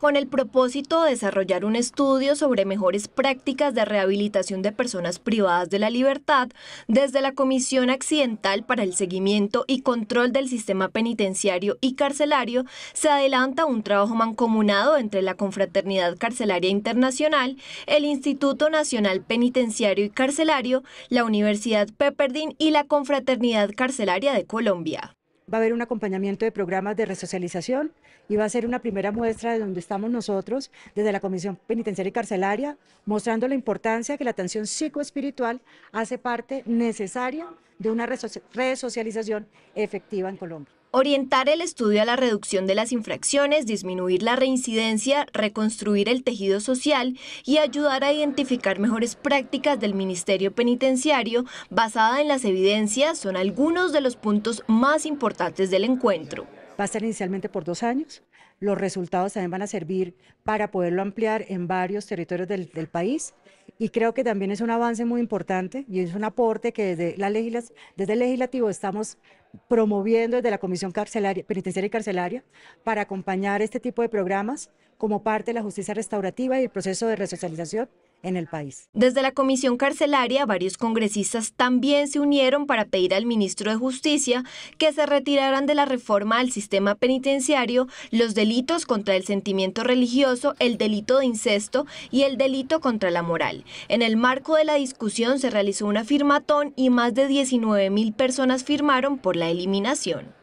con el propósito de desarrollar un estudio sobre mejores prácticas de rehabilitación de personas privadas de la libertad desde la Comisión Accidental para el Seguimiento y Control del Sistema Penitenciario y Carcelario, se adelanta un trabajo mancomunado entre la Confraternidad Carcelaria Internacional, el Instituto Nacional Penitenciario y Carcelario, la Universidad Pepperdine y la Confraternidad Carcelaria de Colombia va a haber un acompañamiento de programas de resocialización y va a ser una primera muestra de donde estamos nosotros desde la Comisión Penitenciaria y Carcelaria, mostrando la importancia que la atención psicoespiritual hace parte necesaria de una resocialización efectiva en Colombia. Orientar el estudio a la reducción de las infracciones, disminuir la reincidencia, reconstruir el tejido social y ayudar a identificar mejores prácticas del Ministerio Penitenciario basada en las evidencias son algunos de los puntos más importantes del encuentro. Va a ser inicialmente por dos años, los resultados también van a servir para poderlo ampliar en varios territorios del, país y creo que también es un avance muy importante y es un aporte que desde, la desde el legislativo estamos promoviendo desde la Comisión Penitenciaria y Carcelaria para acompañar este tipo de programas como parte de la justicia restaurativa y el proceso de resocialización en el país. Desde la Comisión Carcelaria, varios congresistas también se unieron para pedir al ministro de Justicia que se retiraran de la reforma al sistema penitenciario los delitos contra el sentimiento religioso, el delito de incesto y el delito contra la moral. En el marco de la discusión se realizó una firmatón y más de 19 mil personas firmaron por la eliminación.